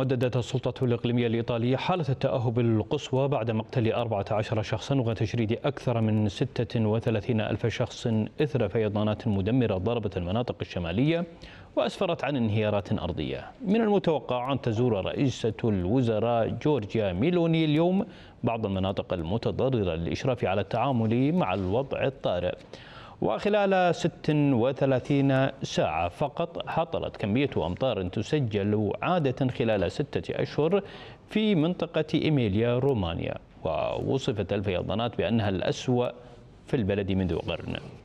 مددت السلطة الإقليمية الإيطالية حالة التأهب القصوى بعد مقتل 14 شخصا وتشريد أكثر من 36 ألف شخص إثر فيضانات مدمرة ضربت المناطق الشمالية وأسفرت عن انهيارات أرضية من المتوقع أن تزور رئيسة الوزراء جورجيا ميلوني اليوم بعض المناطق المتضررة للإشراف على التعامل مع الوضع الطارئ وخلال 36 ساعة فقط حطلت كمية أمطار تسجل عادة خلال ستة أشهر في منطقة إيميليا رومانيا ووصفت الفيضانات بأنها الأسوأ في البلد منذ قرن